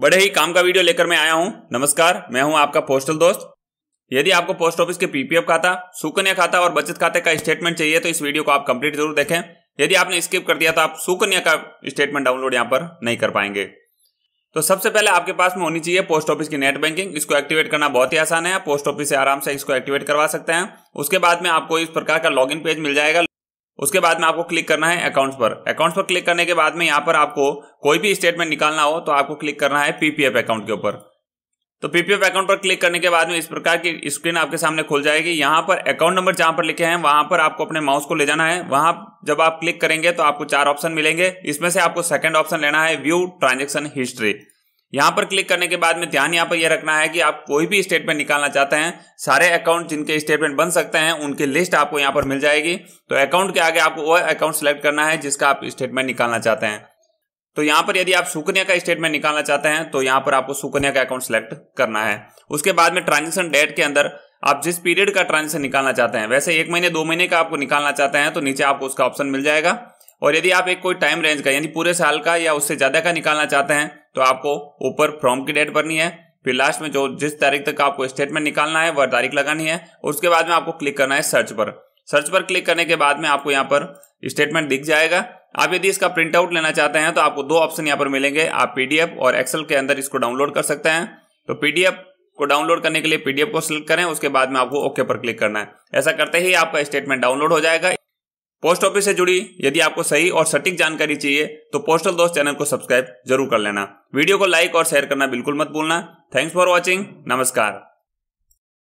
बड़े ही काम का वीडियो लेकर मैं आया हूं नमस्कार मैं हूं आपका पोस्टल दोस्त यदि आपको पोस्ट ऑफिस के पीपीएफ खाता सुकन्या खाता और बचत खाते का स्टेटमेंट चाहिए तो इस वीडियो को आप कंप्लीट जरूर देखें यदि आपने स्किप कर दिया तो आप सुकन्या का स्टेटमेंट डाउनलोड यहाँ पर नहीं कर पाएंगे तो सबसे पहले आपके पास में होनी चाहिए पोस्ट ऑफिस की नेट बैंकिंग इसको एक्टिवेट करना बहुत ही आसान है पोस्ट ऑफिस से आराम से इसको एक्टिवेट करवा सकते हैं उसके बाद में आपको इस प्रकार का लॉगिन पेज मिल जाएगा उसके बाद में आपको क्लिक करना है अकाउंट्स पर अकाउंट्स पर क्लिक करने के बाद में यहां पर आपको कोई भी स्टेटमेंट निकालना हो तो आपको क्लिक करना है पीपीएफ अकाउंट के ऊपर तो पीपीएफ अकाउंट पर क्लिक करने के बाद में इस प्रकार की स्क्रीन आपके सामने खुल जाएगी यहां पर अकाउंट नंबर जहां पर लिखे हैं वहां पर आपको अपने माउस को ले जाना है वहां जब आप क्लिक करेंगे तो आपको चार ऑप्शन मिलेंगे इसमें से आपको सेकंड ऑप्शन लेना है व्यू ट्रांजेक्शन हिस्ट्री यहां पर क्लिक करने के बाद में ध्यान यहां पर यह रखना है कि आप कोई भी स्टेटमेंट निकालना चाहते हैं सारे अकाउंट जिनके स्टेटमेंट बन सकते हैं उनकी लिस्ट आपको यहां पर मिल जाएगी तो अकाउंट के आगे आपको वह अकाउंट सेलेक्ट करना है जिसका आप स्टेटमेंट निकालना चाहते हैं तो यहां पर यदि आप सुकन्या का स्टेटमेंट निकालना चाहते हैं तो यहां पर आपको सुकन्या का अकाउंट सेलेक्ट करना है उसके बाद में ट्रांजेक्शन डेट के अंदर आप जिस पीरियड का ट्रांजेक्शन निकालना चाहते हैं वैसे एक महीने दो महीने का आपको निकालना चाहते हैं तो नीचे आपको उसका ऑप्शन मिल जाएगा और यदि आप एक कोई टाइम रेंज का यानी पूरे साल का या उससे ज़्यादा का निकालना चाहते हैं तो आपको ऊपर फॉर्म की डेट भरनी है फिर लास्ट में जो जिस तारीख तक आपको स्टेटमेंट निकालना है वह तारीख लगानी है उसके बाद में आपको क्लिक करना है सर्च पर सर्च पर क्लिक करने के बाद में आपको यहाँ पर स्टेटमेंट दिख जाएगा आप यदि इसका प्रिंट आउट लेना चाहते हैं तो आपको दो ऑप्शन यहाँ पर मिलेंगे आप पीडीएफ और एक्सेल के अंदर इसको डाउनलोड कर सकते हैं तो पीडीएफ को डाउनलोड करने के लिए पीडीएफ को सिलेक्ट करें उसके बाद में आपको ओके पर क्लिक करना है ऐसा करते ही आपका स्टेटमेंट डाउनलोड हो जाएगा पोस्ट ऑफिस से जुड़ी यदि आपको सही और सटीक जानकारी चाहिए तो पोस्टल दोस्त चैनल को सब्सक्राइब जरूर कर लेना वीडियो को लाइक और शेयर करना बिल्कुल मत भूलना थैंक्स फॉर वॉचिंग नमस्कार